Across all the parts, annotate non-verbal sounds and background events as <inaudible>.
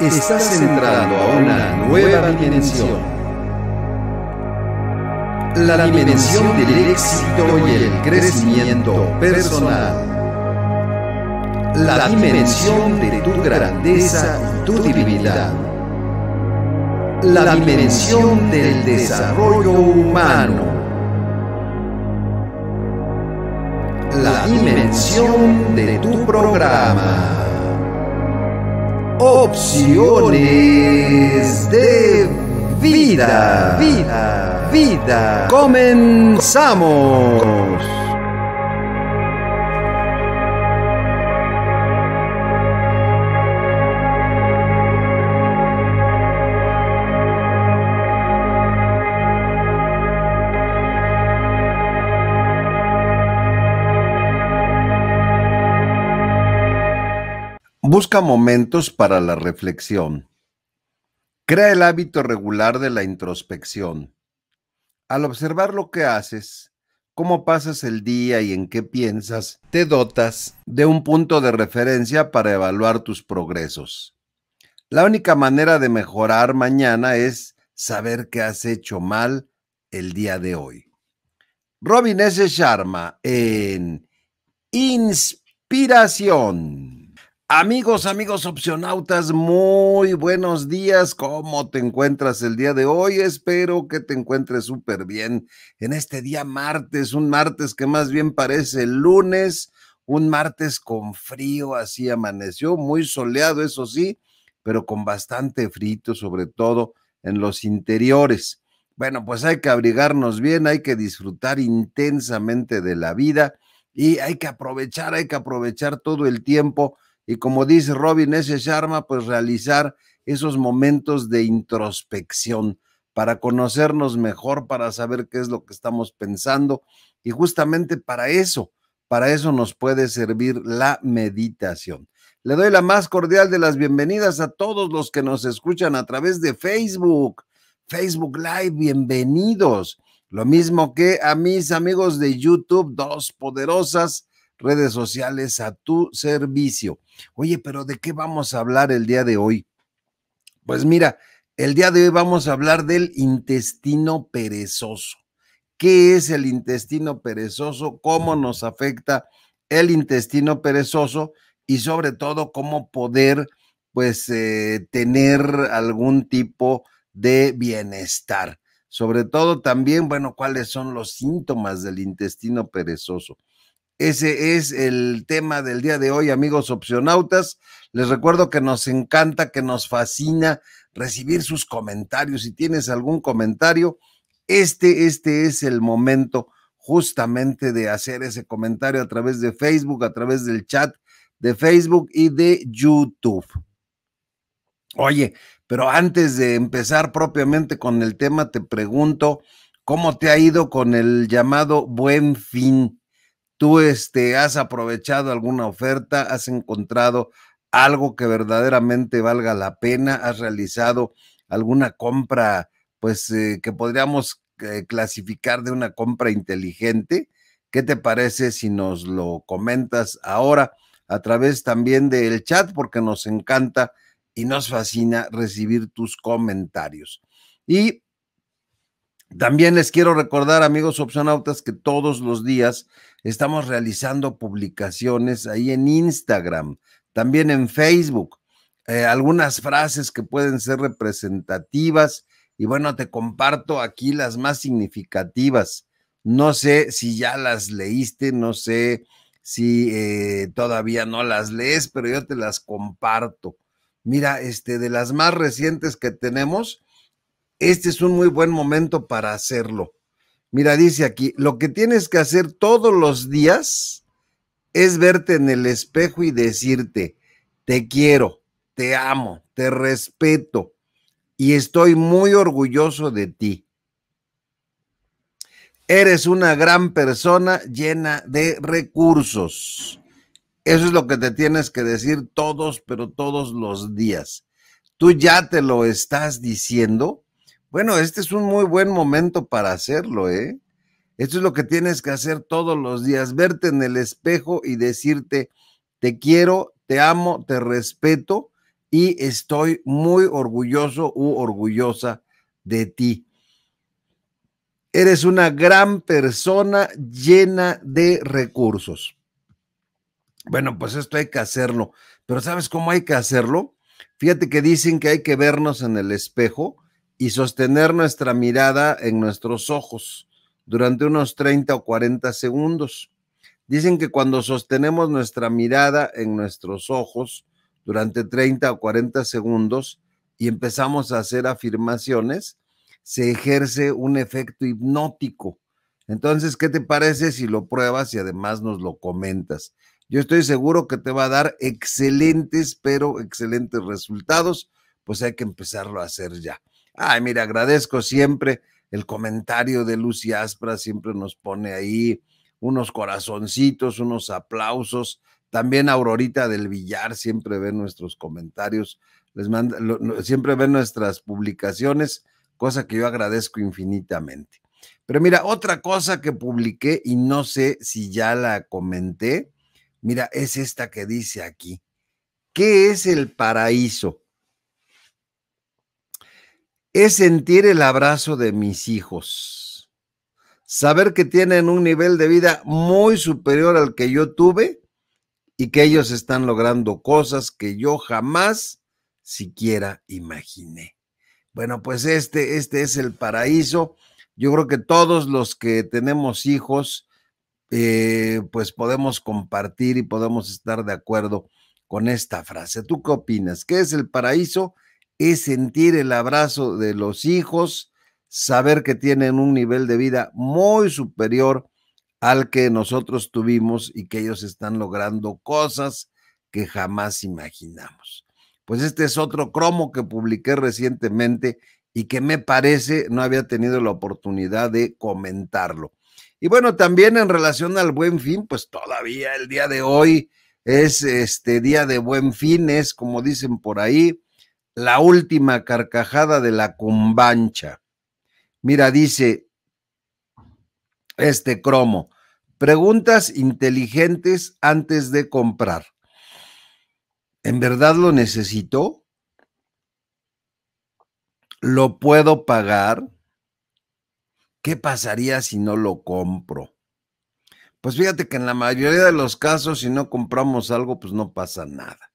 Estás entrando a una nueva dimensión. La dimensión del éxito y el crecimiento personal. La dimensión de tu grandeza y tu divinidad. La dimensión del desarrollo humano. la dimensión de tu programa. Opciones de vida, vida, vida. Comenzamos. Busca momentos para la reflexión. Crea el hábito regular de la introspección. Al observar lo que haces, cómo pasas el día y en qué piensas, te dotas de un punto de referencia para evaluar tus progresos. La única manera de mejorar mañana es saber qué has hecho mal el día de hoy. Robin S. Sharma en Inspiración. Amigos, amigos opcionautas, muy buenos días. ¿Cómo te encuentras el día de hoy? Espero que te encuentres súper bien en este día martes, un martes que más bien parece lunes, un martes con frío, así amaneció, muy soleado, eso sí, pero con bastante frito, sobre todo en los interiores. Bueno, pues hay que abrigarnos bien, hay que disfrutar intensamente de la vida y hay que aprovechar, hay que aprovechar todo el tiempo y como dice Robin S. Sharma, pues realizar esos momentos de introspección para conocernos mejor, para saber qué es lo que estamos pensando y justamente para eso, para eso nos puede servir la meditación. Le doy la más cordial de las bienvenidas a todos los que nos escuchan a través de Facebook, Facebook Live, bienvenidos. Lo mismo que a mis amigos de YouTube, dos poderosas redes sociales a tu servicio. Oye, pero ¿de qué vamos a hablar el día de hoy? Pues mira, el día de hoy vamos a hablar del intestino perezoso. ¿Qué es el intestino perezoso? ¿Cómo nos afecta el intestino perezoso? Y sobre todo, cómo poder, pues, eh, tener algún tipo de bienestar. Sobre todo también, bueno, cuáles son los síntomas del intestino perezoso. Ese es el tema del día de hoy, amigos opcionautas. Les recuerdo que nos encanta, que nos fascina recibir sus comentarios. Si tienes algún comentario, este, este es el momento justamente de hacer ese comentario a través de Facebook, a través del chat de Facebook y de YouTube. Oye, pero antes de empezar propiamente con el tema, te pregunto, ¿cómo te ha ido con el llamado buen fin? ¿Tú este, has aprovechado alguna oferta? ¿Has encontrado algo que verdaderamente valga la pena? ¿Has realizado alguna compra, pues, eh, que podríamos eh, clasificar de una compra inteligente? ¿Qué te parece si nos lo comentas ahora a través también del chat? Porque nos encanta y nos fascina recibir tus comentarios. Y también les quiero recordar, amigos opcionautas, que todos los días estamos realizando publicaciones ahí en Instagram, también en Facebook, eh, algunas frases que pueden ser representativas. Y bueno, te comparto aquí las más significativas. No sé si ya las leíste, no sé si eh, todavía no las lees, pero yo te las comparto. Mira, este, de las más recientes que tenemos, este es un muy buen momento para hacerlo. Mira, dice aquí, lo que tienes que hacer todos los días es verte en el espejo y decirte, te quiero, te amo, te respeto y estoy muy orgulloso de ti. Eres una gran persona llena de recursos. Eso es lo que te tienes que decir todos, pero todos los días. Tú ya te lo estás diciendo bueno, este es un muy buen momento para hacerlo, ¿eh? Esto es lo que tienes que hacer todos los días, verte en el espejo y decirte, te quiero, te amo, te respeto y estoy muy orgulloso u orgullosa de ti. Eres una gran persona llena de recursos. Bueno, pues esto hay que hacerlo, pero ¿sabes cómo hay que hacerlo? Fíjate que dicen que hay que vernos en el espejo y sostener nuestra mirada en nuestros ojos durante unos 30 o 40 segundos. Dicen que cuando sostenemos nuestra mirada en nuestros ojos durante 30 o 40 segundos y empezamos a hacer afirmaciones, se ejerce un efecto hipnótico. Entonces, ¿qué te parece si lo pruebas y además nos lo comentas? Yo estoy seguro que te va a dar excelentes, pero excelentes resultados, pues hay que empezarlo a hacer ya. Ay, mira, agradezco siempre el comentario de Lucy Aspra, siempre nos pone ahí unos corazoncitos, unos aplausos. También Aurorita del Villar siempre ve nuestros comentarios, les manda, siempre ve nuestras publicaciones, cosa que yo agradezco infinitamente. Pero mira, otra cosa que publiqué y no sé si ya la comenté, mira, es esta que dice aquí. ¿Qué es el paraíso? es sentir el abrazo de mis hijos. Saber que tienen un nivel de vida muy superior al que yo tuve y que ellos están logrando cosas que yo jamás siquiera imaginé. Bueno, pues este, este es el paraíso. Yo creo que todos los que tenemos hijos, eh, pues podemos compartir y podemos estar de acuerdo con esta frase. ¿Tú qué opinas? ¿Qué es el paraíso? es sentir el abrazo de los hijos, saber que tienen un nivel de vida muy superior al que nosotros tuvimos y que ellos están logrando cosas que jamás imaginamos. Pues este es otro cromo que publiqué recientemente y que me parece no había tenido la oportunidad de comentarlo. Y bueno, también en relación al buen fin, pues todavía el día de hoy es este día de buen fin, es como dicen por ahí, la última carcajada de la cumbancha. Mira, dice este cromo, preguntas inteligentes antes de comprar. ¿En verdad lo necesito? ¿Lo puedo pagar? ¿Qué pasaría si no lo compro? Pues fíjate que en la mayoría de los casos, si no compramos algo, pues no pasa nada.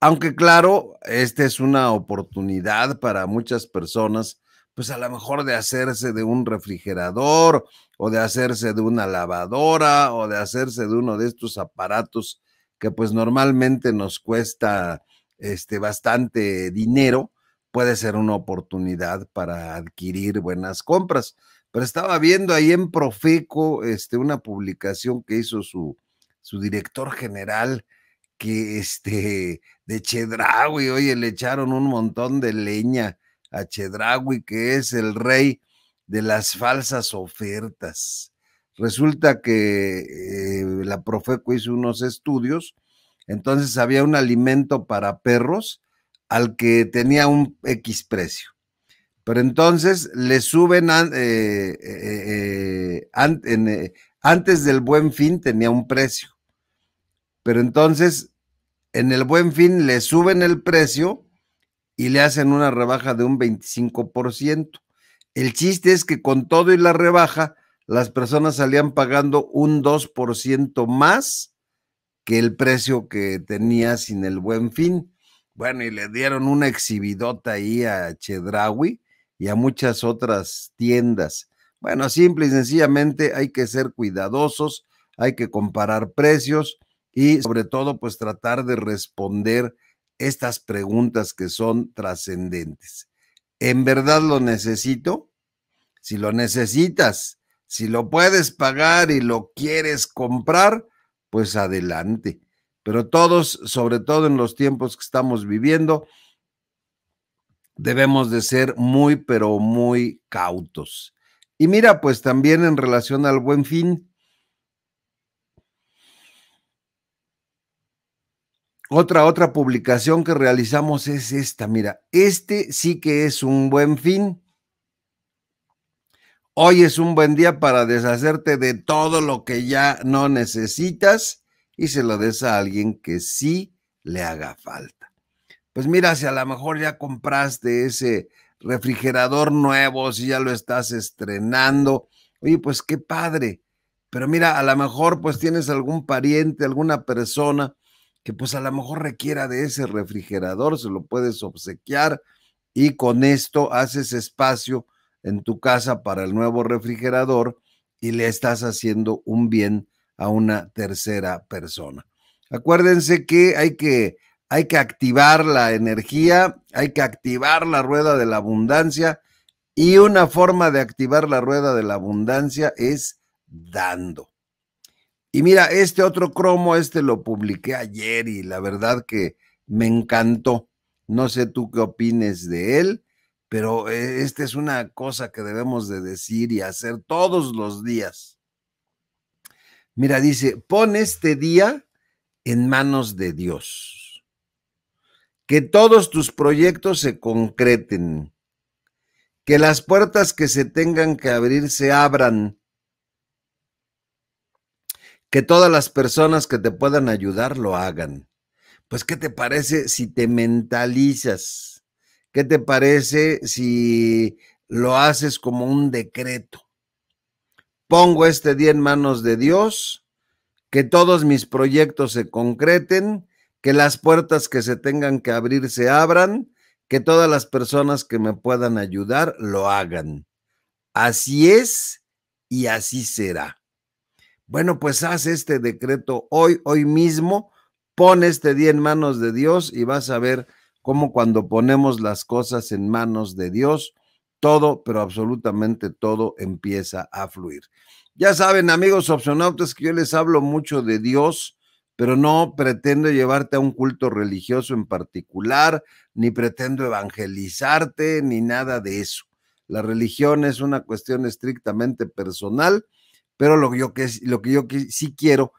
Aunque claro, esta es una oportunidad para muchas personas, pues a lo mejor de hacerse de un refrigerador o de hacerse de una lavadora o de hacerse de uno de estos aparatos que pues normalmente nos cuesta este bastante dinero, puede ser una oportunidad para adquirir buenas compras. Pero estaba viendo ahí en Profeco este, una publicación que hizo su, su director general que este de Chedrawi, oye, le echaron un montón de leña a Chedrawi, que es el rey de las falsas ofertas. Resulta que eh, la Profeco hizo unos estudios, entonces había un alimento para perros al que tenía un X precio. Pero entonces le suben eh, eh, antes del buen fin tenía un precio pero entonces, en el buen fin le suben el precio y le hacen una rebaja de un 25%. El chiste es que con todo y la rebaja, las personas salían pagando un 2% más que el precio que tenía sin el buen fin. Bueno, y le dieron una exhibidota ahí a Chedraui y a muchas otras tiendas. Bueno, simple y sencillamente hay que ser cuidadosos, hay que comparar precios y sobre todo pues tratar de responder estas preguntas que son trascendentes. ¿En verdad lo necesito? Si lo necesitas, si lo puedes pagar y lo quieres comprar, pues adelante. Pero todos, sobre todo en los tiempos que estamos viviendo, debemos de ser muy, pero muy cautos. Y mira, pues también en relación al buen fin, Otra, otra publicación que realizamos es esta, mira, este sí que es un buen fin. Hoy es un buen día para deshacerte de todo lo que ya no necesitas y se lo des a alguien que sí le haga falta. Pues mira, si a lo mejor ya compraste ese refrigerador nuevo, si ya lo estás estrenando, oye, pues qué padre. Pero mira, a lo mejor pues tienes algún pariente, alguna persona que pues a lo mejor requiera de ese refrigerador, se lo puedes obsequiar y con esto haces espacio en tu casa para el nuevo refrigerador y le estás haciendo un bien a una tercera persona. Acuérdense que hay que hay que activar la energía, hay que activar la rueda de la abundancia y una forma de activar la rueda de la abundancia es dando. Y mira, este otro cromo, este lo publiqué ayer y la verdad que me encantó. No sé tú qué opines de él, pero eh, esta es una cosa que debemos de decir y hacer todos los días. Mira, dice, pon este día en manos de Dios. Que todos tus proyectos se concreten. Que las puertas que se tengan que abrir se abran que todas las personas que te puedan ayudar lo hagan. Pues, ¿qué te parece si te mentalizas? ¿Qué te parece si lo haces como un decreto? Pongo este día en manos de Dios, que todos mis proyectos se concreten, que las puertas que se tengan que abrir se abran, que todas las personas que me puedan ayudar lo hagan. Así es y así será. Bueno, pues haz este decreto hoy, hoy mismo, pon este día en manos de Dios y vas a ver cómo cuando ponemos las cosas en manos de Dios, todo, pero absolutamente todo empieza a fluir. Ya saben, amigos opcionautas, que yo les hablo mucho de Dios, pero no pretendo llevarte a un culto religioso en particular, ni pretendo evangelizarte, ni nada de eso. La religión es una cuestión estrictamente personal pero lo, yo que, lo que yo sí quiero,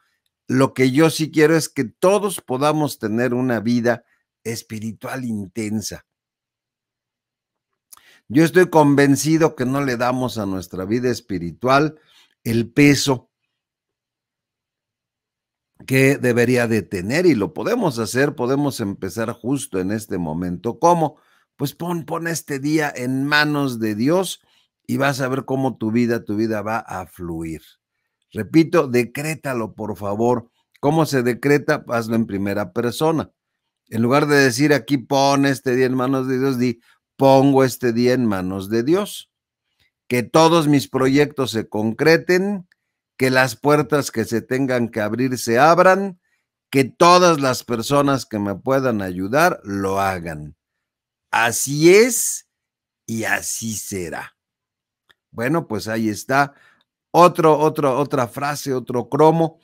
lo que yo sí quiero es que todos podamos tener una vida espiritual intensa. Yo estoy convencido que no le damos a nuestra vida espiritual el peso que debería de tener y lo podemos hacer, podemos empezar justo en este momento. ¿Cómo? Pues pon este día en manos de Dios y vas a ver cómo tu vida, tu vida va a fluir. Repito, decrétalo, por favor. ¿Cómo se decreta? Hazlo en primera persona. En lugar de decir aquí pon este día en manos de Dios, di pongo este día en manos de Dios. Que todos mis proyectos se concreten, que las puertas que se tengan que abrir se abran, que todas las personas que me puedan ayudar lo hagan. Así es y así será. Bueno, pues ahí está. Otro, otro, otra frase, otro cromo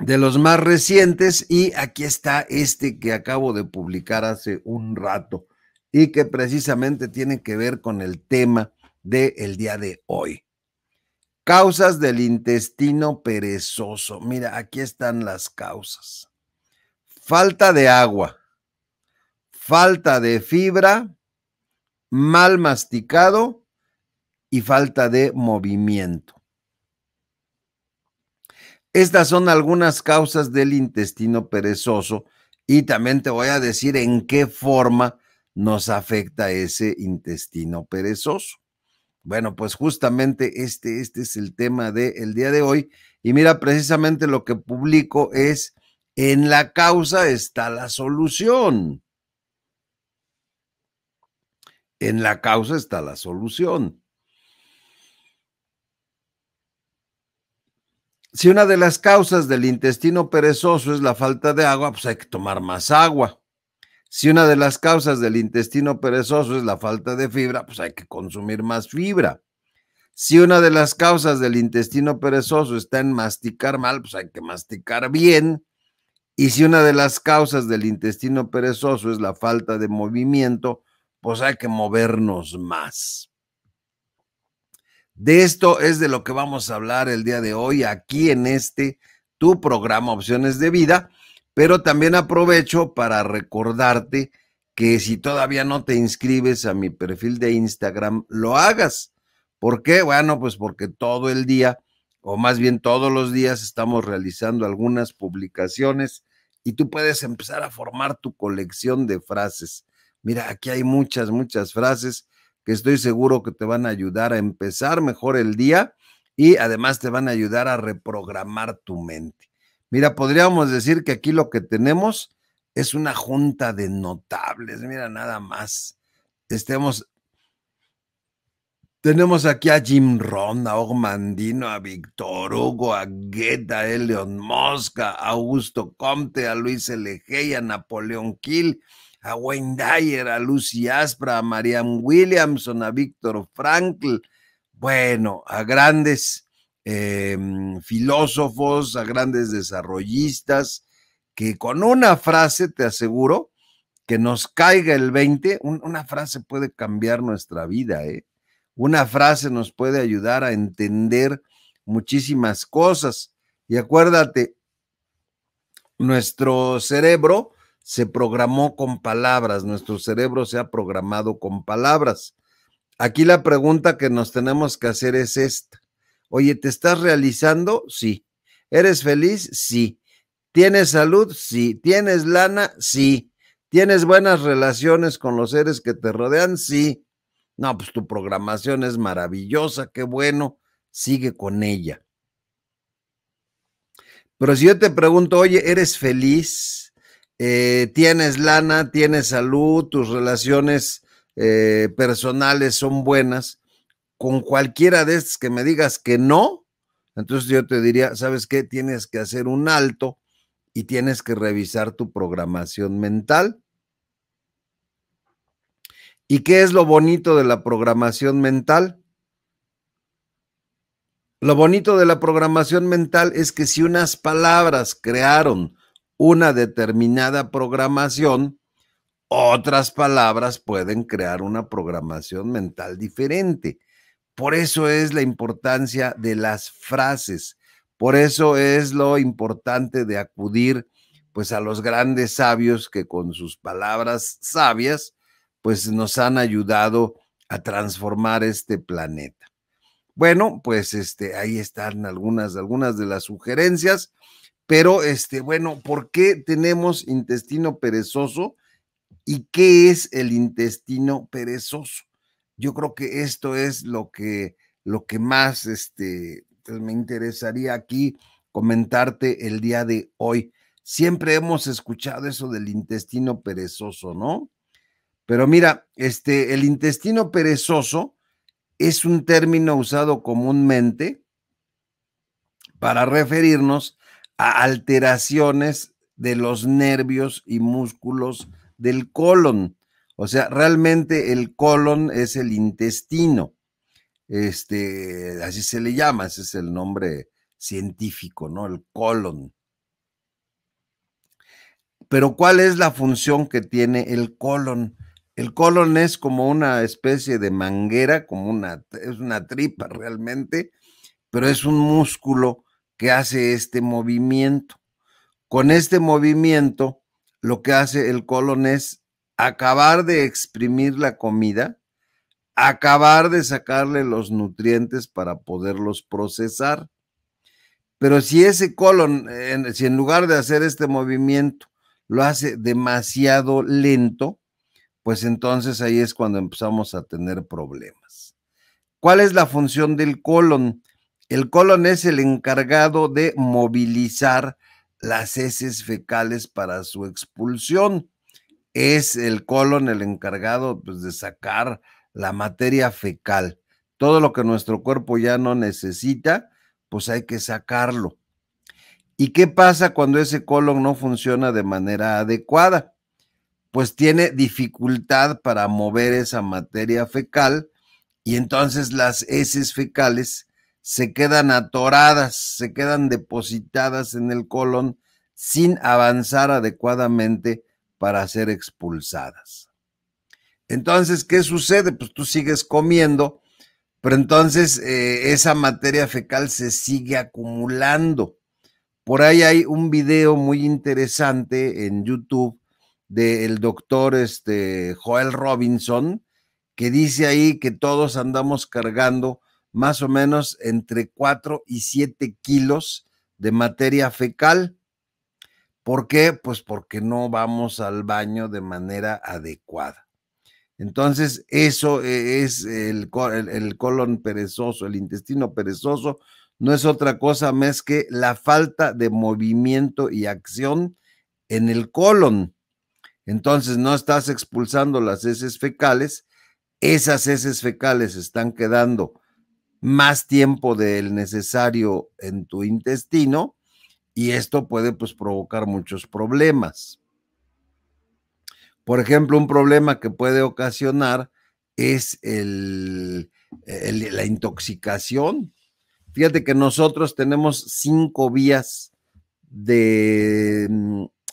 de los más recientes y aquí está este que acabo de publicar hace un rato y que precisamente tiene que ver con el tema del día de hoy. Causas del intestino perezoso. Mira, aquí están las causas. Falta de agua, falta de fibra mal masticado y falta de movimiento. Estas son algunas causas del intestino perezoso y también te voy a decir en qué forma nos afecta ese intestino perezoso. Bueno, pues justamente este, este es el tema del día de hoy. Y mira, precisamente lo que publico es, en la causa está la solución. En la causa está la solución. Si una de las causas del intestino perezoso es la falta de agua, pues hay que tomar más agua. Si una de las causas del intestino perezoso es la falta de fibra, pues hay que consumir más fibra. Si una de las causas del intestino perezoso está en masticar mal, pues hay que masticar bien. Y si una de las causas del intestino perezoso es la falta de movimiento, pues hay que movernos más. De esto es de lo que vamos a hablar el día de hoy aquí en este tu programa Opciones de Vida, pero también aprovecho para recordarte que si todavía no te inscribes a mi perfil de Instagram, lo hagas. ¿Por qué? Bueno, pues porque todo el día, o más bien todos los días, estamos realizando algunas publicaciones y tú puedes empezar a formar tu colección de frases. Mira, aquí hay muchas, muchas frases que estoy seguro que te van a ayudar a empezar mejor el día y además te van a ayudar a reprogramar tu mente. Mira, podríamos decir que aquí lo que tenemos es una junta de notables. Mira, nada más. Estemos. Tenemos aquí a Jim Ron, a Ogmandino, a Víctor Hugo, a Guetta, a Leon Mosca, a Augusto Comte, a Luis L.G., a Napoleón Kill, a Wayne Dyer, a Lucy Aspra, a Marianne Williamson, a Víctor Frankl, bueno, a grandes em, filósofos, a grandes desarrollistas, que con una frase, te aseguro, que nos caiga el 20, una frase puede cambiar nuestra vida, ¿eh? Una frase nos puede ayudar a entender muchísimas cosas. Y acuérdate, nuestro cerebro se programó con palabras, nuestro cerebro se ha programado con palabras. Aquí la pregunta que nos tenemos que hacer es esta. Oye, ¿te estás realizando? Sí. ¿Eres feliz? Sí. ¿Tienes salud? Sí. ¿Tienes lana? Sí. ¿Tienes buenas relaciones con los seres que te rodean? Sí. No, pues tu programación es maravillosa, qué bueno. Sigue con ella. Pero si yo te pregunto, oye, ¿eres feliz? Eh, tienes lana, tienes salud, tus relaciones eh, personales son buenas, con cualquiera de estas que me digas que no, entonces yo te diría, ¿sabes qué? Tienes que hacer un alto y tienes que revisar tu programación mental. ¿Y qué es lo bonito de la programación mental? Lo bonito de la programación mental es que si unas palabras crearon una determinada programación, otras palabras pueden crear una programación mental diferente. Por eso es la importancia de las frases, por eso es lo importante de acudir pues a los grandes sabios que con sus palabras sabias pues nos han ayudado a transformar este planeta. Bueno, pues este ahí están algunas algunas de las sugerencias. Pero, este, bueno, ¿por qué tenemos intestino perezoso? ¿Y qué es el intestino perezoso? Yo creo que esto es lo que, lo que más este, pues, me interesaría aquí comentarte el día de hoy. Siempre hemos escuchado eso del intestino perezoso, ¿no? Pero mira, este, el intestino perezoso es un término usado comúnmente para referirnos a alteraciones de los nervios y músculos del colon. O sea, realmente el colon es el intestino. Este, así se le llama, ese es el nombre científico, ¿no? El colon. Pero ¿cuál es la función que tiene el colon? El colon es como una especie de manguera, como una, es una tripa realmente, pero es un músculo que hace este movimiento. Con este movimiento, lo que hace el colon es acabar de exprimir la comida, acabar de sacarle los nutrientes para poderlos procesar. Pero si ese colon, si en lugar de hacer este movimiento, lo hace demasiado lento, pues entonces ahí es cuando empezamos a tener problemas. ¿Cuál es la función del colon? El colon es el encargado de movilizar las heces fecales para su expulsión. Es el colon el encargado pues, de sacar la materia fecal. Todo lo que nuestro cuerpo ya no necesita, pues hay que sacarlo. ¿Y qué pasa cuando ese colon no funciona de manera adecuada? Pues tiene dificultad para mover esa materia fecal y entonces las heces fecales se quedan atoradas, se quedan depositadas en el colon sin avanzar adecuadamente para ser expulsadas. Entonces, ¿qué sucede? Pues tú sigues comiendo, pero entonces eh, esa materia fecal se sigue acumulando. Por ahí hay un video muy interesante en YouTube del doctor este, Joel Robinson, que dice ahí que todos andamos cargando más o menos entre 4 y 7 kilos de materia fecal. ¿Por qué? Pues porque no vamos al baño de manera adecuada. Entonces, eso e, es el, colon perezoso, el intestino perezoso, no es otra cosa más que la falta de movimiento y acción en el colon. Entonces, no estás expulsando las heces fecales, esas heces fecales están quedando más tiempo del necesario en tu intestino y esto puede pues provocar muchos problemas. Por ejemplo, un problema que puede ocasionar es el, la intoxicación. Fíjate que nosotros tenemos cinco vías de,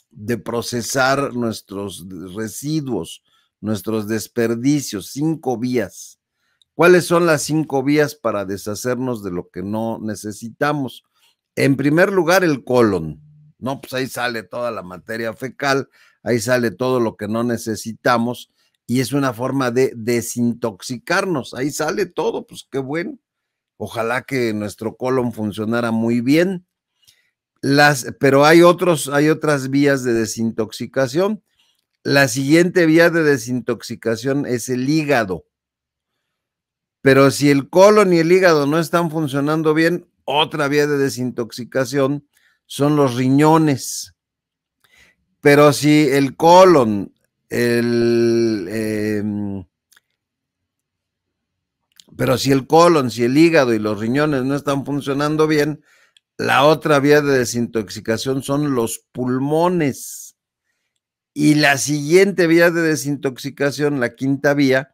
de procesar nuestros residuos, nuestros desperdicios, cinco vías. ¿Cuáles son las cinco vías para deshacernos de lo que no necesitamos? En primer lugar, el colon. No, pues ahí sale toda la materia fecal, ahí sale todo lo que no necesitamos y es una forma de desintoxicarnos. Ahí sale todo, pues qué bueno. Ojalá que nuestro colon funcionara muy bien. Las, pero hay otros, hay otras vías de desintoxicación. La siguiente vía de desintoxicación es el hígado. Pero si el colon y el hígado no están funcionando bien, otra vía de desintoxicación son los riñones. Pero si el colon, el, em, pero si el colon, si el hígado y los riñones no están funcionando bien, la otra vía de desintoxicación son los pulmones. Y la siguiente vía de desintoxicación, la quinta vía,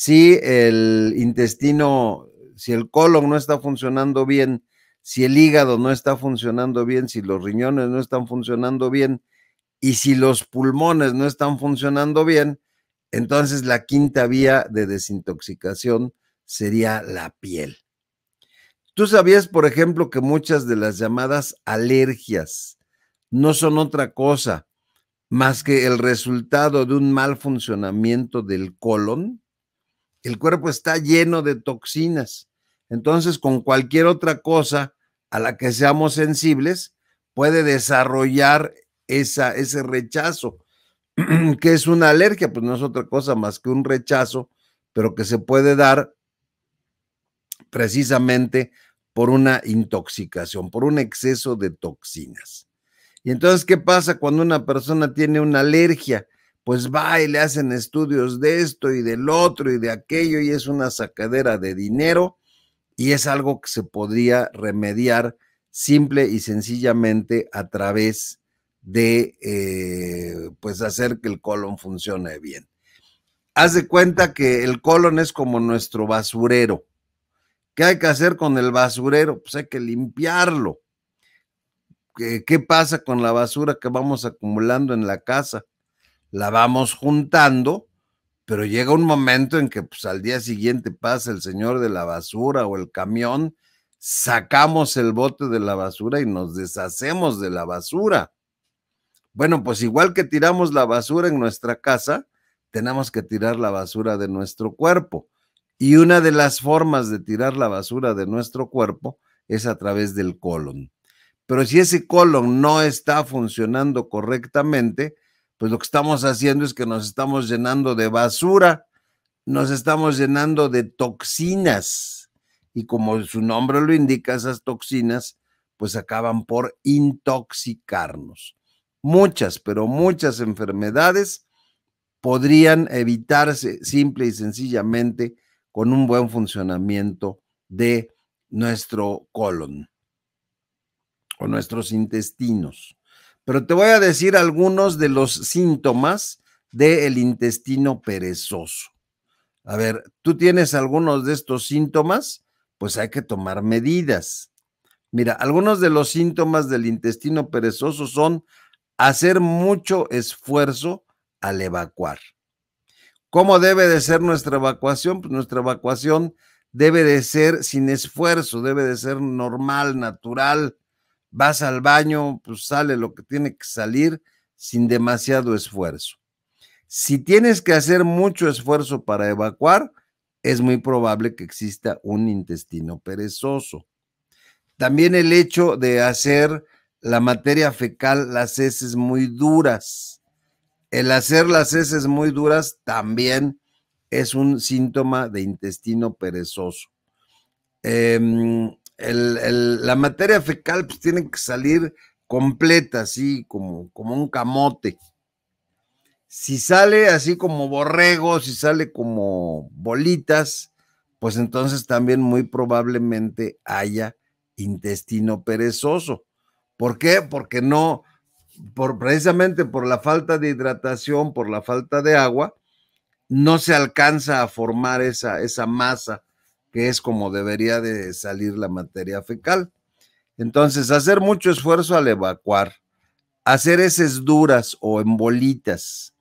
si el intestino, si el colon no está funcionando bien, si el hígado no está funcionando bien, si los riñones no están funcionando bien y si los pulmones no están funcionando bien, entonces la quinta vía de desintoxicación sería la piel. ¿Tú sabías, por ejemplo, que muchas de las llamadas alergias no son otra cosa más que el resultado de un mal funcionamiento del colon? el cuerpo está lleno de toxinas. Entonces, con cualquier otra cosa a la que seamos sensibles, puede desarrollar esa, ese rechazo, <clears throat> que es una alergia, pues no es otra cosa más que un rechazo, pero que se puede dar precisamente por una intoxicación, por un exceso de toxinas. Y entonces, ¿qué pasa cuando una persona tiene una alergia? pues va y le hacen estudios de esto y del otro y de aquello y es una sacadera de dinero y es algo que se podría remediar simple y sencillamente a través de eh, pues hacer que el colon funcione bien. Haz de cuenta que el colon es como nuestro basurero. ¿Qué hay que hacer con el basurero? Pues hay que limpiarlo. qué pasa con la basura que vamos acumulando en la casa? la vamos juntando, pero llega un momento en que pues, al día siguiente pasa el señor de la basura o el camión, sacamos el bote de la basura y nos deshacemos de la basura. Bueno, pues igual que tiramos la basura en nuestra casa, tenemos que tirar la basura de nuestro cuerpo. Y una de las formas de tirar la basura de nuestro cuerpo es a través del colon. Pero si ese colon no está funcionando correctamente, pues lo que estamos haciendo es que nos estamos llenando de basura, nos estamos llenando de toxinas. Y como su nombre lo indica, esas toxinas pues acaban por intoxicarnos. Muchas, pero muchas enfermedades podrían evitarse simple y sencillamente con un buen funcionamiento de nuestro colon o nuestros intestinos pero te voy a decir algunos de los síntomas del intestino perezoso. A ver, tú tienes algunos de estos síntomas, pues hay que tomar medidas. Mira, algunos de los síntomas del intestino perezoso son hacer mucho esfuerzo al evacuar. ¿Cómo debe de ser nuestra evacuación? Pues nuestra evacuación debe de ser sin esfuerzo, debe de ser normal, natural, vas al baño, pues sale lo que tiene que salir sin demasiado esfuerzo. Si tienes que hacer mucho esfuerzo para evacuar, es muy probable que exista un intestino perezoso. También el hecho de hacer la materia fecal, las heces muy duras. El hacer las heces muy duras también es un síntoma de intestino perezoso. Em, la materia fecal pues, tiene que salir completa, así como, como un camote. Si sale así como borregos si sale como bolitas, pues entonces también muy probablemente haya intestino perezoso. ¿Por qué? Porque no, por, precisamente por la falta de hidratación, por la falta de agua, no se alcanza a formar esa, esa masa que es como debería de salir la materia fecal. Entonces, hacer mucho esfuerzo al evacuar, hacer heces duras o en bolitas,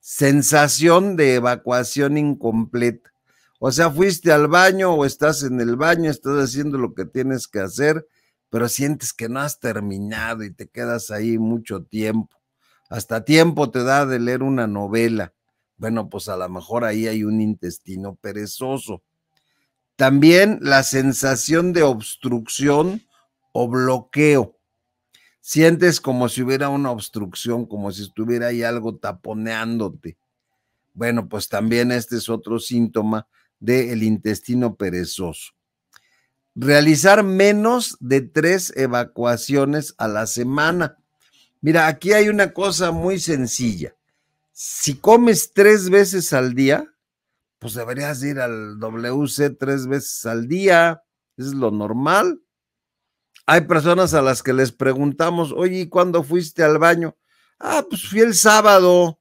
sensación de evacuación incompleta. O sea, fuiste al baño o estás en el baño, estás haciendo lo que tienes que hacer, pero sientes que no has terminado y te quedas ahí mucho tiempo. Hasta tiempo te da de leer una novela. Bueno, pues a lo mejor ahí hay un intestino perezoso. También la sensación de obstrucción o bloqueo. Sientes como si hubiera una obstrucción, como si estuviera ahí algo taponeándote. Bueno, pues también este es otro síntoma del intestino perezoso. Realizar menos de tres evacuaciones a la semana. Mira, aquí hay una cosa muy sencilla. Si comes tres veces al día, pues deberías ir al WC tres veces al día, es lo normal. Hay personas a las que les preguntamos, oye, ¿y cuándo fuiste al baño? Ah, pues fui el sábado.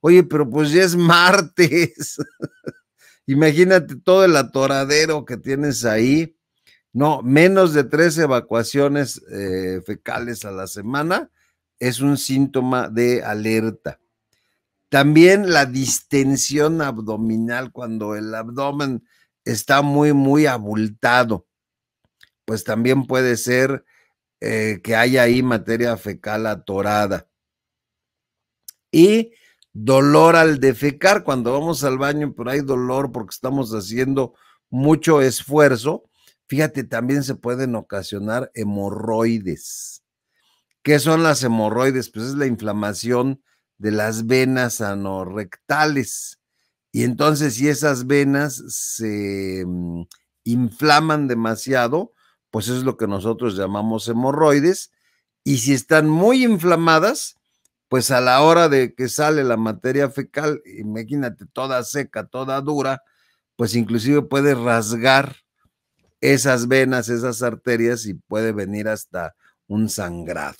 Oye, pero pues ya es martes. <laughs> Imagínate todo el atoradero que tienes ahí. No, menos de tres evacuaciones eh, fecales a la semana es un síntoma de alerta. También la distensión abdominal cuando el abdomen está muy, muy abultado, pues también puede ser eh, que haya ahí materia fecal atorada. Y dolor al defecar, cuando vamos al baño, pero hay dolor porque estamos haciendo mucho esfuerzo. Fíjate, también se pueden ocasionar hemorroides. ¿Qué son las hemorroides? Pues es la inflamación de las venas anorrectales. Y entonces si esas venas se mm, inflaman demasiado, pues es lo que nosotros llamamos hemorroides. Y si están muy inflamadas, pues a la hora de que sale la materia fecal, imagínate, toda seca, toda dura, pues inclusive puede rasgar esas venas, esas arterias y puede venir hasta un sangrado.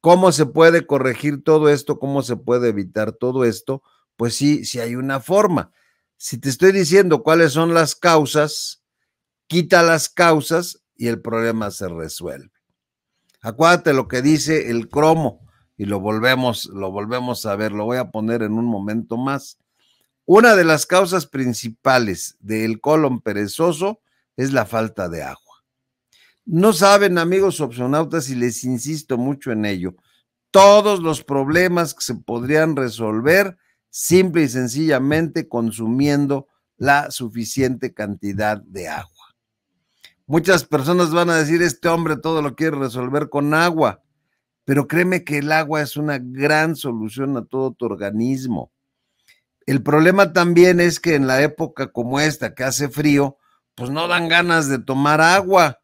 ¿Cómo se puede corregir todo esto? ¿Cómo se puede evitar todo esto? Pues sí, sí hay una forma. Si te estoy diciendo cuáles son las causas, quita las causas y el problema se resuelve. Acuérdate lo que dice el cromo y lo volvemos, lo volvemos a ver, lo voy a poner en un momento más. Una de las causas principales del colon perezoso es la falta de agua. No saben, amigos opcionautas, y les insisto mucho en ello, todos los problemas que se podrían resolver simple y sencillamente consumiendo la suficiente cantidad de agua. Muchas personas van a decir, este hombre todo lo quiere resolver con agua, pero créeme que el agua es una gran solución a todo tu organismo. El problema también es que en la época como esta, que hace frío, pues no dan ganas de tomar agua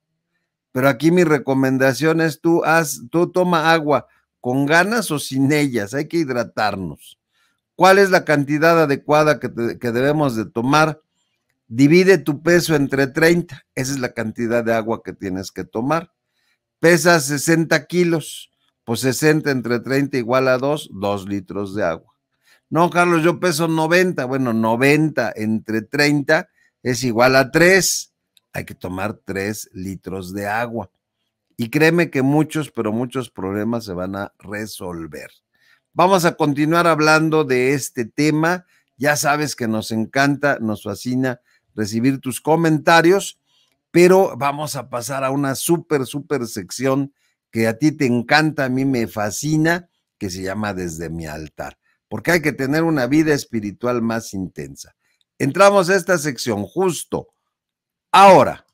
pero aquí mi recomendación es tú haz, tú toma agua con ganas o sin ellas, hay que hidratarnos. ¿Cuál es la cantidad adecuada que, debemos de tomar? Divide tu peso entre 30, esa es la cantidad de agua que tienes que tomar. Pesas 60 kilos, pues 60 entre 30 igual a 2, 2 litros de agua. No, Carlos, yo peso 90. Bueno, 90 entre 30 es igual a 3 hay que tomar tres litros de agua. Y créeme que muchos, pero muchos problemas se van a resolver. Vamos a continuar hablando de este tema. Ya sabes que nos encanta, nos fascina recibir tus comentarios, pero vamos a pasar a una súper, súper sección que a ti te encanta, a mí me fascina, que se llama Desde mi altar, porque hay que tener una vida espiritual más intensa. Entramos a esta sección justo ahora.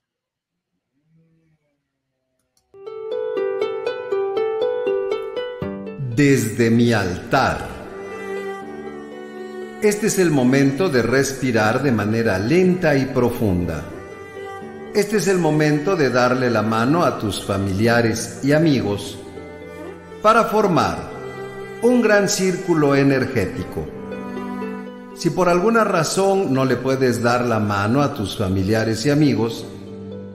Desde mi altar. Este es el momento de respirar de manera lenta y profunda. Este es el momento de darle la mano a tus familiares y amigos para formar un gran círculo energético si por alguna razón no le puedes dar la mano a tus familiares y amigos,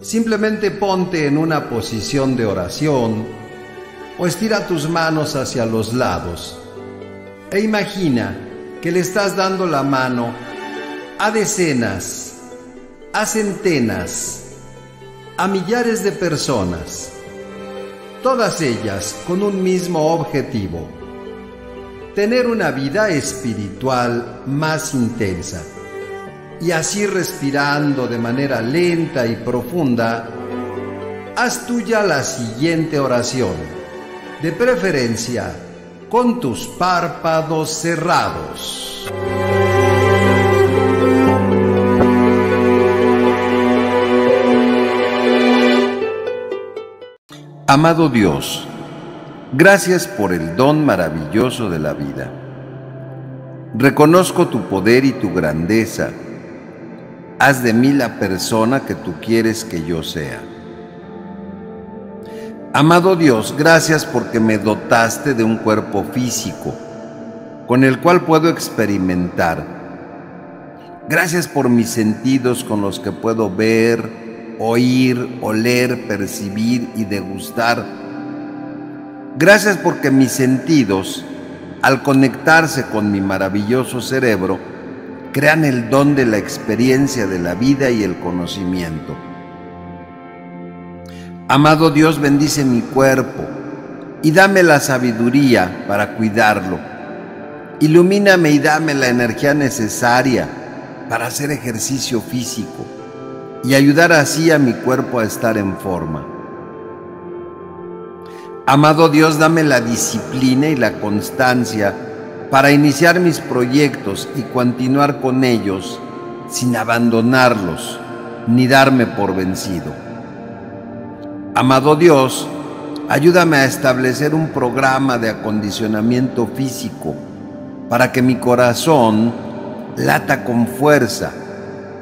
simplemente ponte en una posición de oración o estira tus manos hacia los lados e imagina que le estás dando la mano a decenas, a centenas, a millares de personas, todas ellas con un mismo objetivo tener una vida espiritual más intensa. Y así respirando de manera lenta y profunda, haz tuya la siguiente oración, de preferencia con tus párpados cerrados. Amado Dios, Gracias por el don maravilloso de la vida. Reconozco tu poder y tu grandeza. Haz de mí la persona que tú quieres que yo sea. Amado Dios, gracias porque me dotaste de un cuerpo físico con el cual puedo experimentar. Gracias por mis sentidos con los que puedo ver, oír, oler, percibir y degustar Gracias porque mis sentidos, al conectarse con mi maravilloso cerebro, crean el don de la experiencia de la vida y el conocimiento. Amado Dios, bendice mi cuerpo y dame la sabiduría para cuidarlo. Ilumíname y dame la energía necesaria para hacer ejercicio físico y ayudar así a mi cuerpo a estar en forma. Amado Dios, dame la disciplina y la constancia para iniciar mis proyectos y continuar con ellos sin abandonarlos ni darme por vencido. Amado Dios, ayúdame a establecer un programa de acondicionamiento físico para que mi corazón lata con fuerza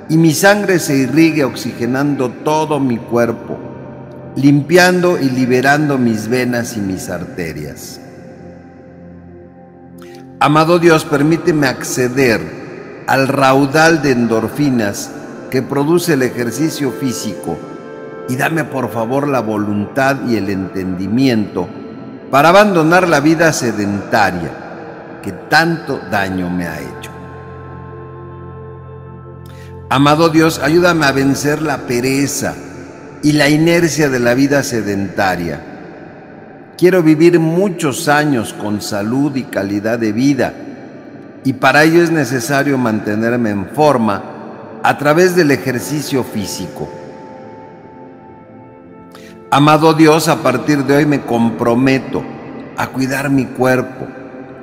y mi sangre se irrigue oxigenando todo mi cuerpo limpiando y liberando mis venas y mis arterias. Amado Dios, permíteme acceder al raudal de endorfinas que produce el ejercicio físico y dame por favor la voluntad y el entendimiento para abandonar la vida sedentaria que tanto daño me ha hecho. Amado Dios, ayúdame a vencer la pereza, y la inercia de la vida sedentaria. Quiero vivir muchos años con salud y calidad de vida y para ello es necesario mantenerme en forma a través del ejercicio físico. Amado Dios, a partir de hoy me comprometo a cuidar mi cuerpo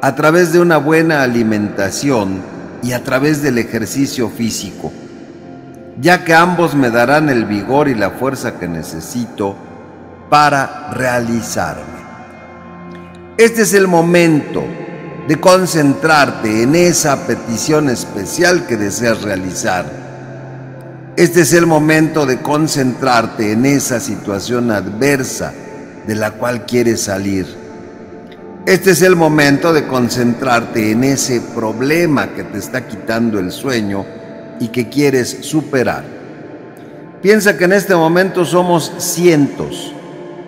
a través de una buena alimentación y a través del ejercicio físico ya que ambos me darán el vigor y la fuerza que necesito para realizarme. Este es el momento de concentrarte en esa petición especial que deseas realizar. Este es el momento de concentrarte en esa situación adversa de la cual quieres salir. Este es el momento de concentrarte en ese problema que te está quitando el sueño y que quieres superar. Piensa que en este momento somos cientos,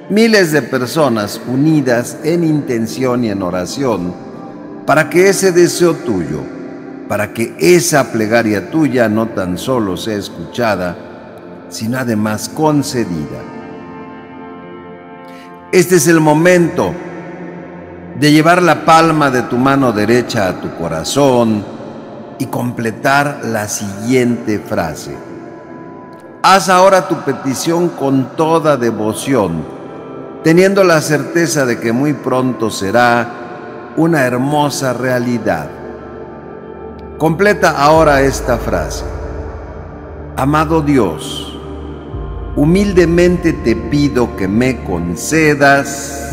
miles de personas unidas en intención y en oración para que ese deseo tuyo, para que esa plegaria tuya no tan solo sea escuchada, sino además concedida. Este es el momento de llevar la palma de tu mano derecha a tu corazón, y completar la siguiente frase. Haz ahora tu petición con toda devoción, teniendo la certeza de que muy pronto será una hermosa realidad. Completa ahora esta frase. Amado Dios, humildemente te pido que me concedas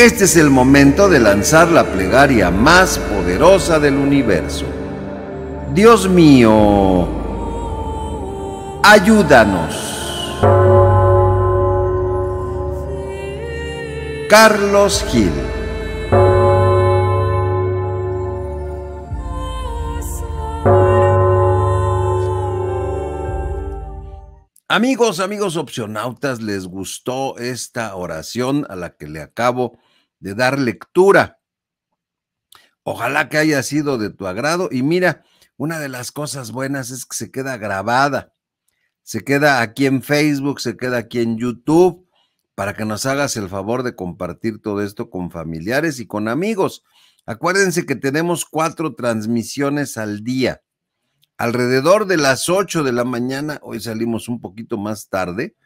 Este es el momento de lanzar la plegaria más poderosa del universo. Dios mío, ayúdanos. Carlos Gil. Amigos, amigos opcionautas, ¿les gustó esta oración a la que le acabo de dar lectura. Ojalá que haya sido de tu agrado. Y mira, una de las cosas buenas es que se queda grabada. Se queda aquí en Facebook, se queda aquí en YouTube, para que nos hagas el favor de compartir todo esto con familiares y con amigos. Acuérdense que tenemos cuatro transmisiones al día. Alrededor de las 8 de la mañana, hoy salimos un poquito más tarde,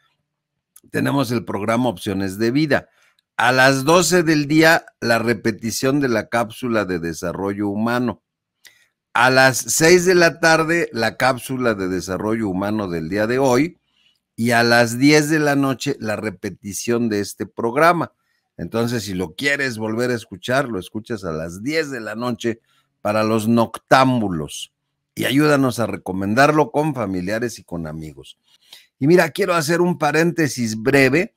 tenemos el programa Opciones de Vida. A las 12 del día, la repetición de la cápsula de desarrollo humano. A las 6 de la tarde, la cápsula de desarrollo humano del día de hoy. Y a las 10 de la noche, la repetición de este programa. Entonces, si lo quieres volver a escuchar, lo escuchas a las 10 de la noche para los noctámbulos. Y ayúdanos a recomendarlo con familiares y con amigos. Y mira, quiero hacer un paréntesis breve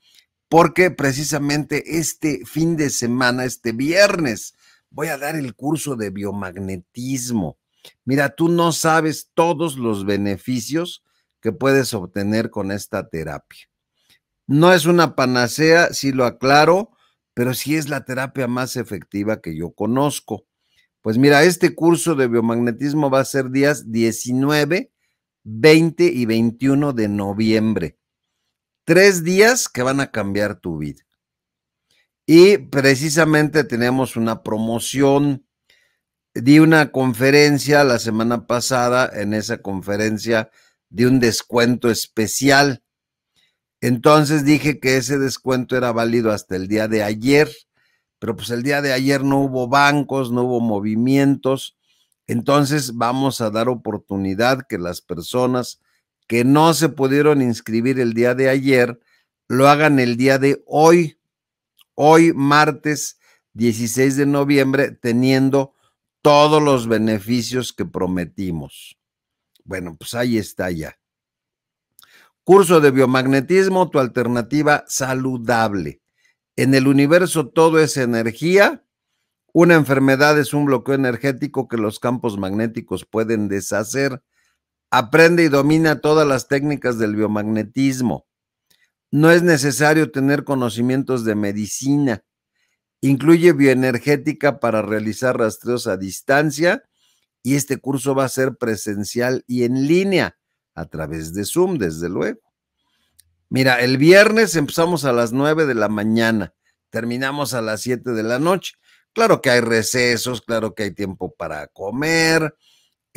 porque precisamente este fin de semana, este viernes, voy a dar el curso de biomagnetismo. Mira, tú no sabes todos los beneficios que puedes obtener con esta terapia. No es una panacea, sí lo aclaro, pero sí es la terapia más efectiva que yo conozco. Pues mira, este curso de biomagnetismo va a ser días 19, 20 y 21 de noviembre. Tres días que van a cambiar tu vida. Y precisamente tenemos una promoción. Di una conferencia la semana pasada. En esa conferencia di un descuento especial. Entonces dije que ese descuento era válido hasta el día de ayer, pero pues el día de ayer no hubo bancos, no hubo movimientos. Entonces vamos a dar oportunidad que las personas que no se pudieron inscribir el día de ayer, lo hagan el día de hoy, hoy martes 16 de noviembre, teniendo todos los beneficios que prometimos. Bueno, pues ahí está ya. Curso de biomagnetismo, tu alternativa saludable. En el universo todo es energía. Una enfermedad es un bloqueo energético que los campos magnéticos pueden deshacer aprende y domina todas las técnicas del biomagnetismo. No es necesario tener conocimientos de medicina. Incluye bioenergética para realizar rastreos a distancia y este curso va a ser presencial y en línea a través de Zoom, desde luego. Mira, el viernes empezamos a las 9 de la mañana, terminamos a las 7 de la noche. Claro que hay recesos, claro que hay tiempo para comer,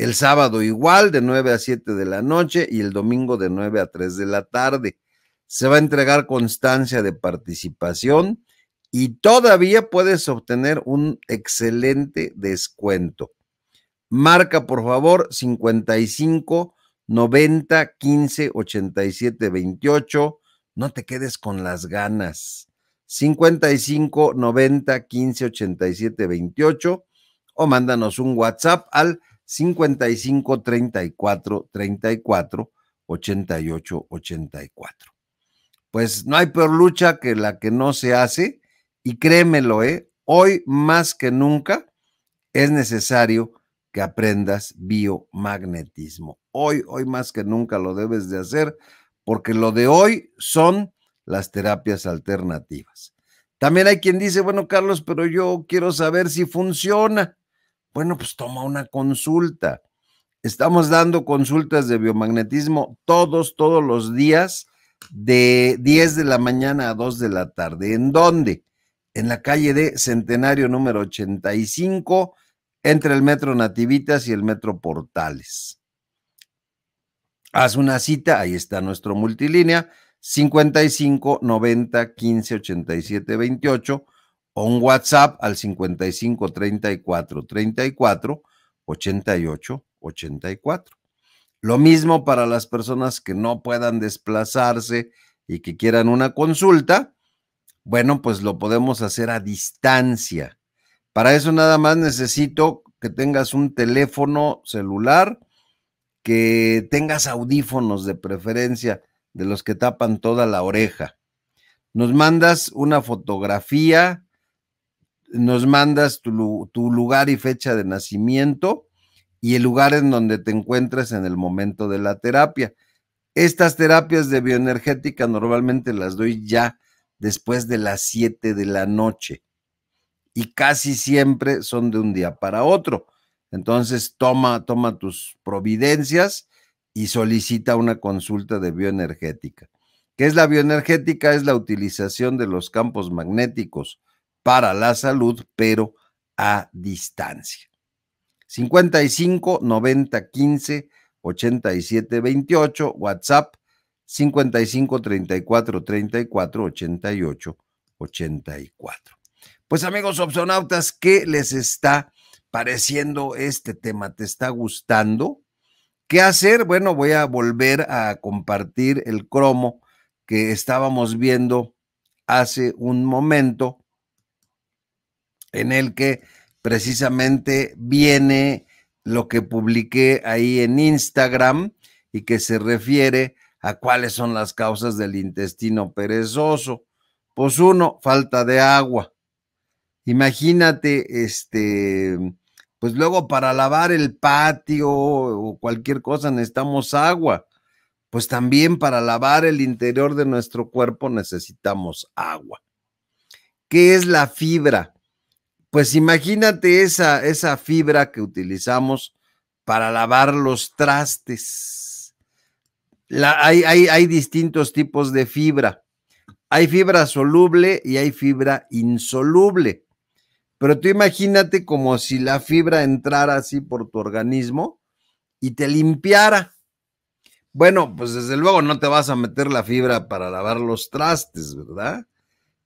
el sábado igual, de 9 a 7 de la noche y el domingo de 9 a 3 de la tarde. Se va a entregar constancia de participación y todavía puedes obtener un excelente descuento. Marca por favor 55 90 15 87 28. No te quedes con las ganas. 55 90 15 87 28 o mándanos un WhatsApp al 55 34 34 88 84. Pues no hay peor lucha que la que no se hace y créemelo, ¿eh? hoy más que nunca es necesario que aprendas biomagnetismo. Hoy, hoy más que nunca lo debes de hacer porque lo de hoy son las terapias alternativas. También hay quien dice, bueno, Carlos, pero yo quiero saber si funciona. Bueno, pues toma una consulta. Estamos dando consultas de biomagnetismo todos, todos los días, de 10 de la mañana a 2 de la tarde. ¿En dónde? En la calle de Centenario número 85, entre el Metro Nativitas y el Metro Portales. Haz una cita, ahí está nuestro multilínea, 55 90 15 87 28 o un WhatsApp al 55 34 34 88 84. Lo mismo para las personas que no puedan desplazarse y que quieran una consulta, bueno, pues lo podemos hacer a distancia. Para eso nada más necesito que tengas un teléfono celular, que tengas audífonos de preferencia, de los que tapan toda la oreja. Nos mandas una fotografía nos mandas tu, lugar y fecha de nacimiento y el lugar en donde te encuentras en el momento de la terapia. Estas terapias de bioenergética normalmente las doy ya después de las 7 de la noche y casi siempre son de un día para otro. Entonces toma, toma tus providencias y solicita una consulta de bioenergética. ¿Qué es la bioenergética? Es la utilización de los campos magnéticos, para la salud, pero a distancia. 55 90 15 87 28, WhatsApp 55 34 34 88 84. Pues amigos opsonautas, ¿qué les está pareciendo este tema? ¿Te está gustando? ¿Qué hacer? Bueno, voy a volver a compartir el cromo que estábamos viendo hace un momento en el que precisamente viene lo que publiqué ahí en Instagram y que se refiere a cuáles son las causas del intestino perezoso. Pues uno, falta de agua. Imagínate, este, pues luego para lavar el patio o cualquier cosa necesitamos agua. Pues también para lavar el interior de nuestro cuerpo necesitamos agua. ¿Qué es la fibra? Pues imagínate esa, esa fibra que utilizamos para lavar los trastes. hay, hay, distintos tipos de fibra. Hay fibra soluble y hay fibra insoluble. Pero tú imagínate como si la fibra entrara así por tu organismo y te limpiara. Bueno, pues desde luego no te vas a meter la fibra para lavar los trastes, ¿verdad?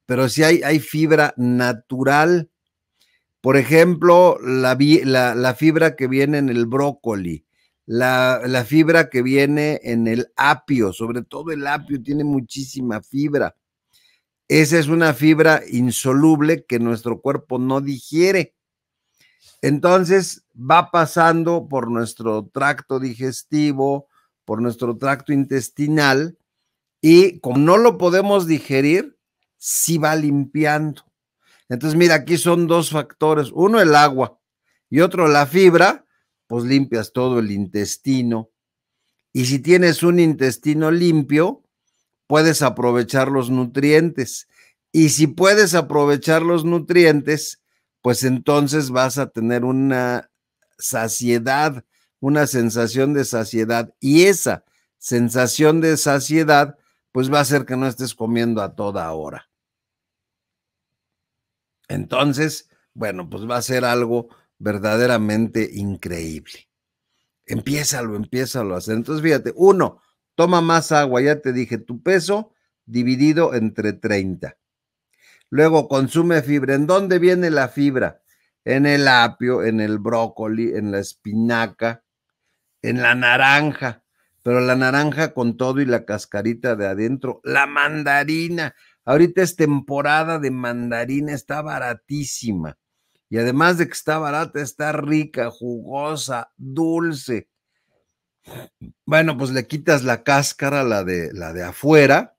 Pero sí hay, hay fibra natural por ejemplo, la, fibra que viene en el brócoli, la, la, fibra que viene en el apio, sobre todo el apio tiene muchísima fibra. Esa es una fibra insoluble que nuestro cuerpo no digiere. Entonces va pasando por nuestro tracto digestivo, por nuestro tracto intestinal y como no lo podemos digerir, sí va limpiando. Entonces, mira, aquí son dos factores. Uno, el agua y otro, la fibra, pues limpias todo el intestino. Y si tienes un intestino limpio, puedes aprovechar los nutrientes. Y si puedes aprovechar los nutrientes, pues entonces vas a tener una saciedad, una sensación de saciedad. Y esa sensación de saciedad, pues va a hacer que no estés comiendo a toda hora. Entonces, bueno, pues va a ser algo verdaderamente increíble. Empiézalo, empiézalo a hacer. Entonces, fíjate, uno, toma más agua, ya te dije, tu peso dividido entre 30. Luego, consume fibra. ¿En dónde viene la fibra? En el apio, en el brócoli, en la espinaca, en la naranja, pero la naranja con todo y la cascarita de adentro, la mandarina, Ahorita es temporada de mandarina, está baratísima. Y además de que está barata, está rica, jugosa, dulce. Bueno, pues le quitas la cáscara, la de, la de afuera,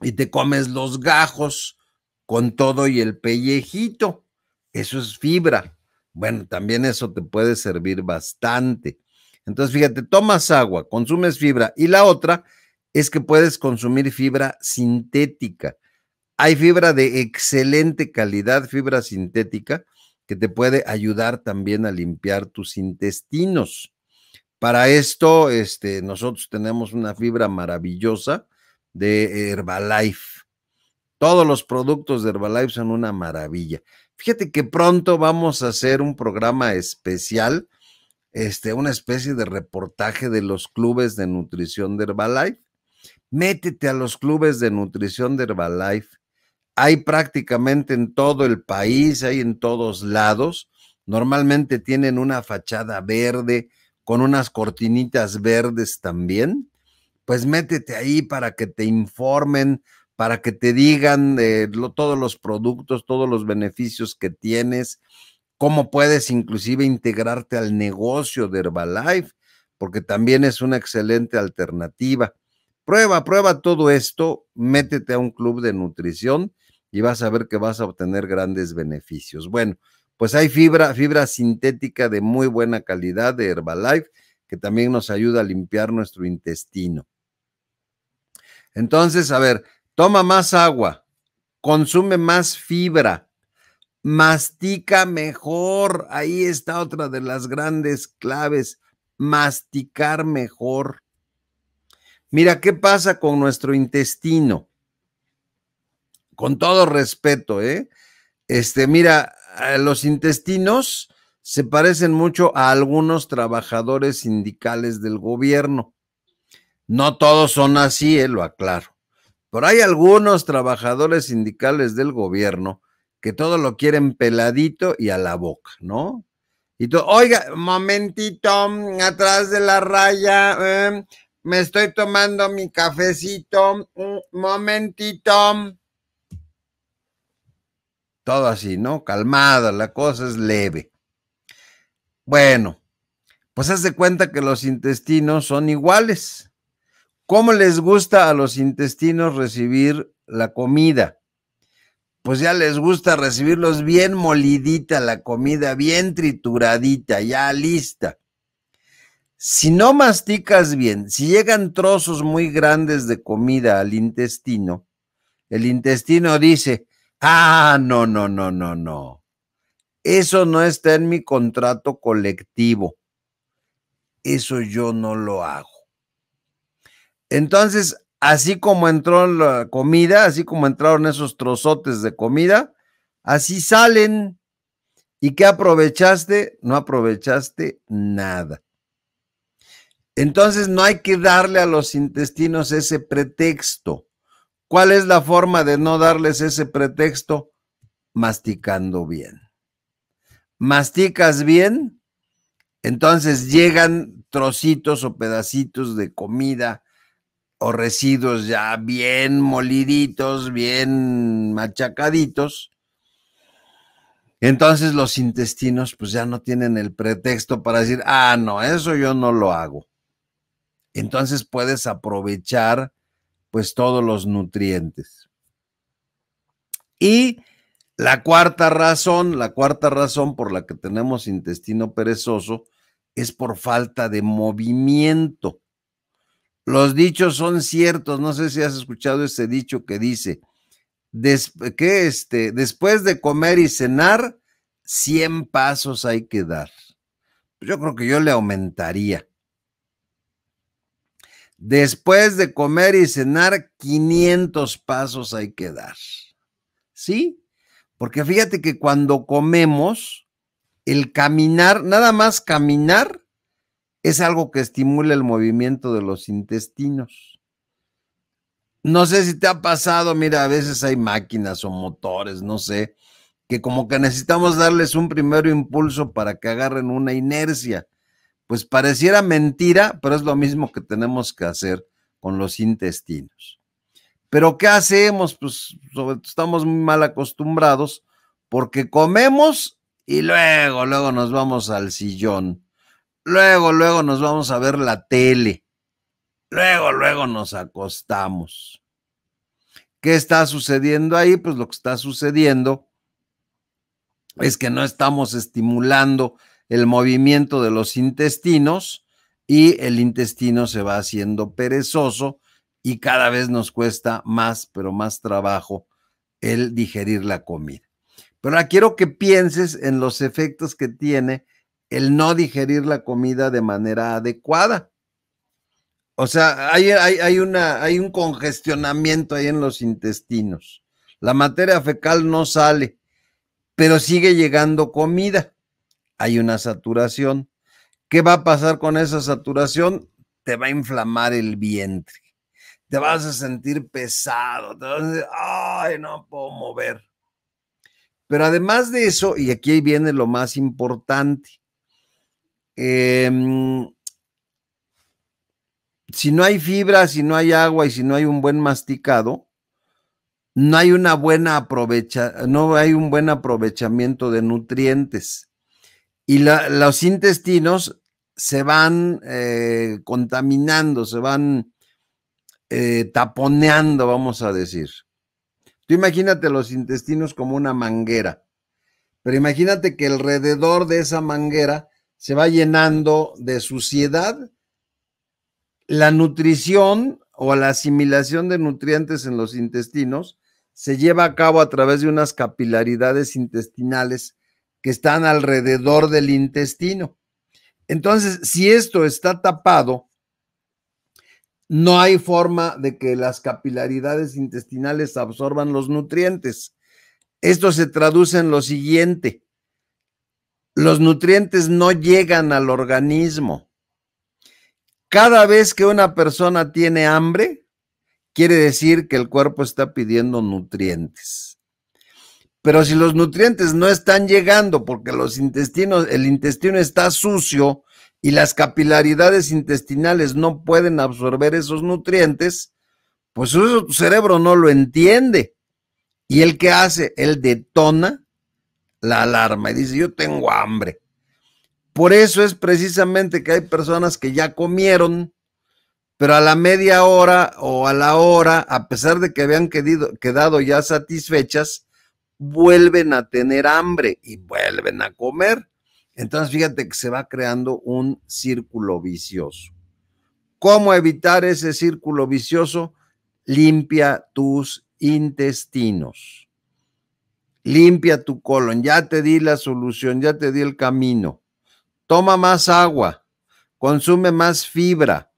y te comes los gajos con todo y el pellejito. Eso es fibra. Bueno, también eso te puede servir bastante. Entonces, fíjate, tomas agua, consumes fibra y la otra es que puedes consumir fibra sintética. Hay fibra de excelente calidad, fibra sintética, que te puede ayudar también a limpiar tus intestinos. Para esto, este, nosotros tenemos una fibra maravillosa de Herbalife. Todos los productos de Herbalife son una maravilla. Fíjate que pronto vamos a hacer un programa especial, este, una especie de reportaje de los clubes de nutrición de Herbalife. Métete a los clubes de nutrición de Herbalife. Hay prácticamente en todo el país, hay en todos lados. Normalmente tienen una fachada verde con unas cortinitas verdes también. Pues métete ahí para que te informen, para que te digan eh, todos los productos, todos los beneficios que tienes, cómo puedes inclusive integrarte al negocio de Herbalife, porque también es una excelente alternativa. Prueba, prueba todo esto, métete a un club de nutrición y vas a ver que vas a obtener grandes beneficios. Bueno, pues hay fibra, fibra sintética de muy buena calidad de Herbalife que también nos ayuda a limpiar nuestro intestino. Entonces, a ver, toma más agua, consume más fibra, mastica mejor. Ahí está otra de las grandes claves, masticar mejor. Mira, ¿qué pasa con nuestro intestino? Con todo respeto, ¿eh? Este, mira, los intestinos se parecen mucho a algunos trabajadores sindicales del gobierno. No todos son así, ¿eh? lo aclaro. Pero hay algunos trabajadores sindicales del gobierno que todo lo quieren peladito y a la boca, ¿no? Y todo, oiga, momentito, mm, atrás de la raya, eh, me estoy tomando mi cafecito. Un momentito. Todo así, ¿no? Calmada, la cosa es leve. Bueno, pues hace cuenta que los intestinos son iguales. ¿Cómo les gusta a los intestinos recibir la comida? Pues ya les gusta recibirlos bien molidita la comida, bien trituradita, ya lista. Si no masticas bien, si llegan trozos muy grandes de comida al intestino, el intestino dice, ah, no, no, no, no, no. Eso no está en mi contrato colectivo. Eso yo no lo hago. Entonces, así como entró la comida, así como entraron esos trozotes de comida, así salen. ¿Y qué aprovechaste? No aprovechaste nada. Entonces no hay que darle a los intestinos ese pretexto. ¿Cuál es la forma de no darles ese pretexto? Masticando bien. Masticas bien, entonces llegan trocitos o pedacitos de comida o residuos ya bien moliditos, bien machacaditos. Entonces los intestinos pues ya no tienen el pretexto para decir, ah, no, eso yo no lo hago entonces puedes aprovechar pues todos los nutrientes. Y la cuarta razón, la cuarta razón por la que tenemos intestino perezoso es por falta de movimiento. Los dichos son ciertos, no sé si has escuchado ese dicho que dice, que este, después de comer y cenar, 100 pasos hay que dar. Yo creo que yo le aumentaría Después de comer y cenar, 500 pasos hay que dar. ¿Sí? Porque fíjate que cuando comemos, el caminar, nada más caminar, es algo que estimula el movimiento de los intestinos. No sé si te ha pasado, mira, a veces hay máquinas o motores, no sé, que como que necesitamos darles un primer impulso para que agarren una inercia pues pareciera mentira, pero es lo mismo que tenemos que hacer con los intestinos. Pero ¿qué hacemos? Pues estamos muy mal acostumbrados porque comemos y luego, luego nos vamos al sillón. Luego, luego nos vamos a ver la tele. Luego, luego nos acostamos. ¿Qué está sucediendo ahí? Pues lo que está sucediendo es que no estamos estimulando el movimiento de los intestinos y el intestino se va haciendo perezoso y cada vez nos cuesta más, pero más trabajo el digerir la comida. Pero ahora quiero que pienses en los efectos que tiene el no digerir la comida de manera adecuada. O sea, hay, hay, hay, una, hay un congestionamiento ahí en los intestinos. La materia fecal no sale, pero sigue llegando comida hay una saturación. ¿Qué va a pasar con esa saturación? Te va a inflamar el vientre, te vas a sentir pesado, ay, no puedo mover. Pero además de eso, y aquí viene lo más importante, em, si no hay fibra, si no hay agua y si no hay un buen masticado, no hay una buena aprovecha, no hay un buen aprovechamiento de nutrientes y los intestinos se van eh, contaminando, se van eh, taponeando, vamos a decir. Tú imagínate los intestinos como una manguera, pero imagínate que alrededor de esa manguera se va llenando de suciedad, la nutrición o la asimilación de nutrientes en los intestinos se lleva a cabo a través de unas capilaridades intestinales que están alrededor del intestino. Entonces, si esto está tapado, no hay forma de que las capilaridades intestinales absorban los nutrientes. Esto se traduce en lo siguiente. Los nutrientes no llegan al organismo. Cada vez que una persona tiene hambre, quiere decir que el cuerpo está pidiendo nutrientes. Pero si los nutrientes no están llegando porque los intestinos, el intestino está sucio y las capilaridades intestinales no pueden absorber esos nutrientes, pues su tu cerebro no lo entiende. ¿Y el que hace? Él detona la alarma y dice, yo tengo hambre. Por eso es precisamente que hay personas que ya comieron, pero a la media hora o a la hora, a pesar de que habían quedado ya satisfechas, vuelven a tener hambre y vuelven a comer. Entonces, fíjate que se va creando un círculo vicioso. ¿Cómo evitar ese círculo vicioso? Limpia tus intestinos. Limpia tu colon. Ya te di la solución, ya te di el camino. Toma más agua, consume más fibra,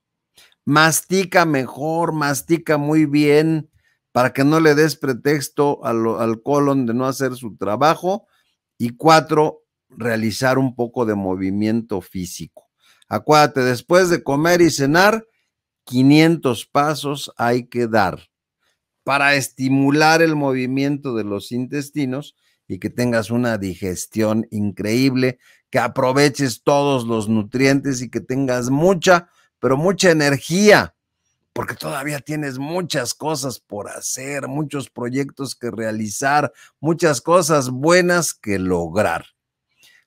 mastica mejor, mastica muy bien, para que no le des pretexto al, colon de no hacer su trabajo. Y cuatro, realizar un poco de movimiento físico. Acuérdate, después de comer y cenar, 500 pasos hay que dar para estimular el movimiento de los intestinos y que tengas una digestión increíble, que aproveches todos los nutrientes y que tengas mucha, pero mucha energía porque todavía tienes muchas cosas por hacer, muchos proyectos que realizar, muchas cosas buenas que lograr.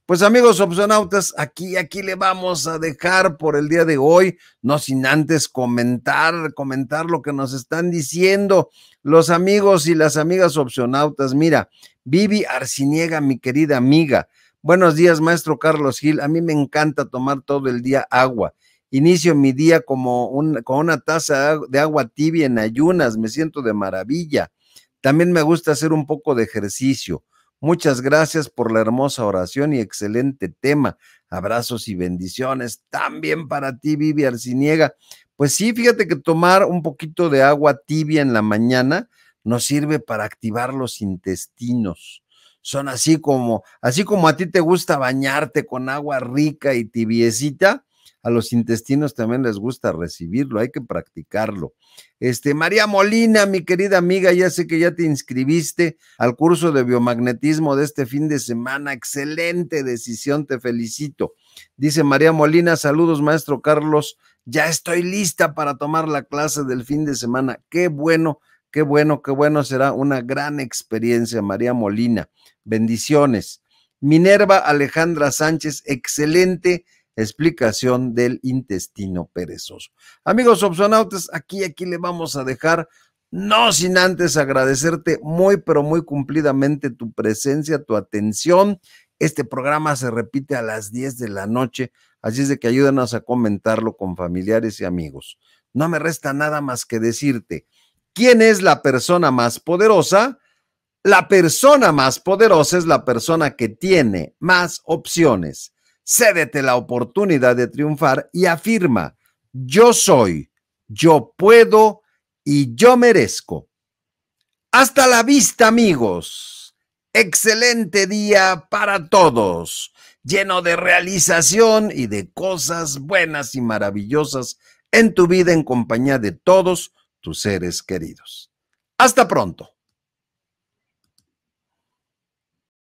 Pues amigos opcionautas, aquí, aquí le vamos a dejar por el día de hoy, no sin antes comentar, comentar lo que nos están diciendo los amigos y las amigas opcionautas. Mira, Vivi Arciniega, mi querida amiga. Buenos días, maestro Carlos Gil. A mí me encanta tomar todo el día agua. Inicio mi día como con una taza de agua tibia en ayunas, me siento de maravilla. También me gusta hacer un poco de ejercicio. Muchas gracias por la hermosa oración y excelente tema. Abrazos y bendiciones también para ti, Vivi Arciniega. Pues sí, fíjate que tomar un poquito de agua tibia en la mañana nos sirve para activar los intestinos. Son así como, así como a ti te gusta bañarte con agua rica y tibiecita, a los intestinos también les gusta recibirlo, hay que practicarlo. Este, María Molina, mi querida amiga, ya sé que ya te inscribiste al curso de biomagnetismo de este fin de semana. Excelente decisión, te felicito. Dice María Molina, saludos maestro Carlos, ya estoy lista para tomar la clase del fin de semana. Qué bueno, qué bueno, qué bueno, será una gran experiencia, María Molina. Bendiciones. Minerva Alejandra Sánchez, excelente explicación del intestino perezoso. Amigos opsonautas, aquí, aquí le vamos a dejar no sin antes agradecerte muy, pero muy cumplidamente tu presencia, tu atención. Este programa se repite a las 10 de la noche, así es de que ayúdanos a comentarlo con familiares y amigos. No me resta nada más que decirte, ¿quién es la persona más poderosa? La persona más poderosa es la persona que tiene más opciones Cédete la oportunidad de triunfar y afirma, yo soy, yo puedo y yo merezco. Hasta la vista, amigos. Excelente día para todos, lleno de realización y de cosas buenas y maravillosas en tu vida en compañía de todos tus seres queridos. Hasta pronto.